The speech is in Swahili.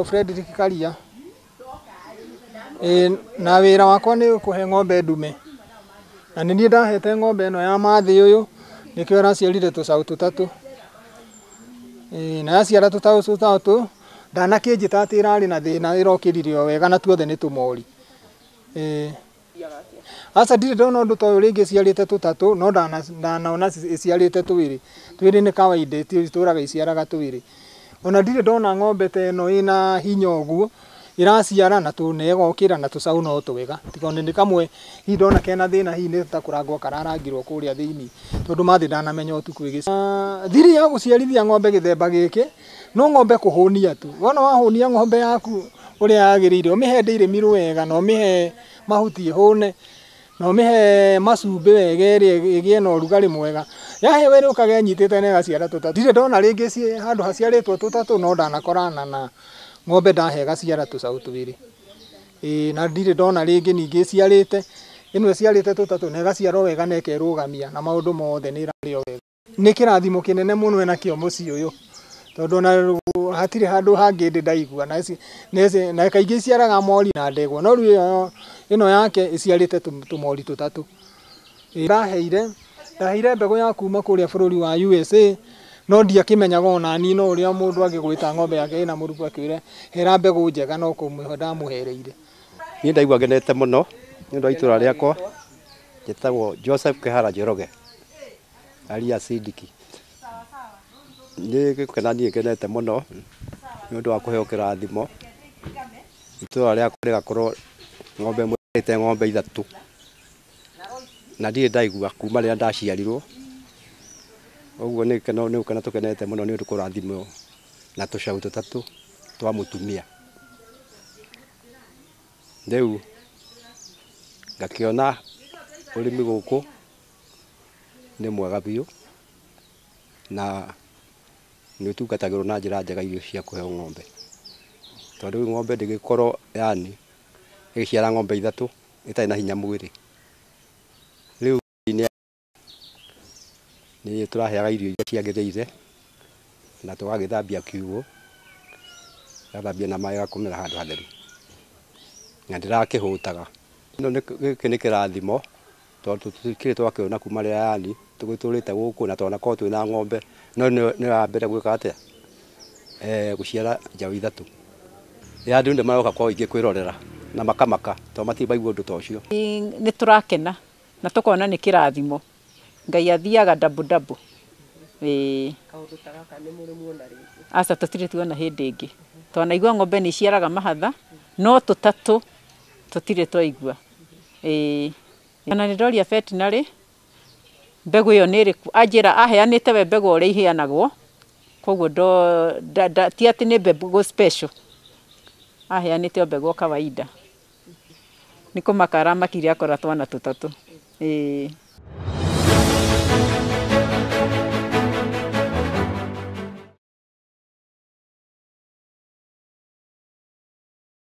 ndagwo Frederick Karia e, na wira wakwa ni kuhe ng'ombe ndume na nä niä ndahete ng'ombe ä no ya mathä å yå nä kä o ĩraciarire tå caå tå tatå na yaciara tå taå tå tatå ndanakä njä ta atä na thä na ä rokä rire o wega na tuothe nä tå mori aca ndirä ndona å ndå ta å yå rä ngä ciarä te tå tatå no ndanaona ĩciarä te twä rä nä kawaida tå raga iciaraga twä rä ona ndirä ndona ng'ombe ta ä no ä na hinya å guo raciara na tå negokä ra na tå caå no twä ga nä kamwe hihi ndona kena thä na hihi nä ta kå rangwo kararangirwo kå rä a thä iniä tondå mathä ndanamenya å tukå gä thiri ya gå ciarithia ng'ombe gä themba gä kä no ng'ombe kå hå nia tu wona wahå nia ng'ombe yaku å rä a yagä rä ire å mä he ndä irä wega na å mä he mahuti hå ne na ũmĩhe macumbĩ wega ĩrĩa ĩgĩe na ũrugarĩ mwega yahĩa we yũkaga ĩnyitĩte na gaciara tũtatũ ndirĩ ndona rĩngĩ handũ haciarĩtwo tũtatũ no ndanakorana na ng'ombe ndahĩa ĩgaciara tũcaũ twĩrĩ na ndirĩ ndona rĩngĩ ningĩ ĩciarĩte ĩno ĩciarĩte tũtatũ na ĩgaciarwo wega na ĩkerũgamia na maũndũ mothe ni ĩrarĩo wega nĩ kĩrathimo kĩnene mũno nakĩo mũciĩ ũyũ tondũ ona hatirĩ handũ hangĩ ndĩ ndaigua na kaingĩ iciaraga mori na ndegwa no rĩu ino yake iciarite tumori tutatu ndaheire ndaheire mbegå ya kuma kå rä a bå rå ri wa USA no ndiakimenyaga onani no å rä a må ndå gwä ta ng'ombe yake na må rubu hera mbegå njega no kå mwä ho hereire niä ndaigua ngenete må no nä å ndå wa itå ra rä akwa joseph kehara njoroge aria sidiki nä kana kena ngenete må no nä å ndå wa kå heo kä itå ra rä ng'ombe te ng'ombe ithatu na ndirä ndaigua kuma rä rä a ndaciarirwo ũguo må no nä å ndå kå kũrathimwo na tå cau tũcaũ tũtatũ twa å rä mi gå kå nä mwega biå na nä å tungatagä rwo na njä ra njega irio cia kå heo ng'ombe tondũ rĩu ng'ombe korwo yani igiciara ng'ombe ithatu itarĩ na hinya mwĩrĩ rĩu nĩ tũraheaga irio iria ciagĩrĩire na tũgagĩthambia kiugũ gathambia na maĩ gakumĩra handũ hatheru na ndĩrakĩhũtaga gĩkĩ nĩ kĩrathimo tondũ tũtikĩrĩ twakĩona kuma rĩrĩa yani tũgĩtũrĩte gũkũ na twanakorwo twĩna ng'ombe no nĩ wa mbere gwĩka atĩa eh, gũciara njaũ ithatũ ya andũ nĩ maroka kwao ingĩ kwĩrorera na makamaka to matibaigua ndu tocio ni turakena na tukona ni kirathimo ngai athiaga dabu dabu asa aca tũtirĩ tuona hĩndĩ ĩngĩ twanaigua ng'ombe ni iciaraga mahatha no tũtatũ tũtirĩ twaigua na nĩ ndoria betinarĩ mbegũ ĩyo nĩ ajira anjĩra aheanĩte we mbegũ ũrĩa iheanagwo koguo ti atĩ nĩ mbegũ special aheanite mbegu o kawaida nä kå makara makire akora twana tå tatå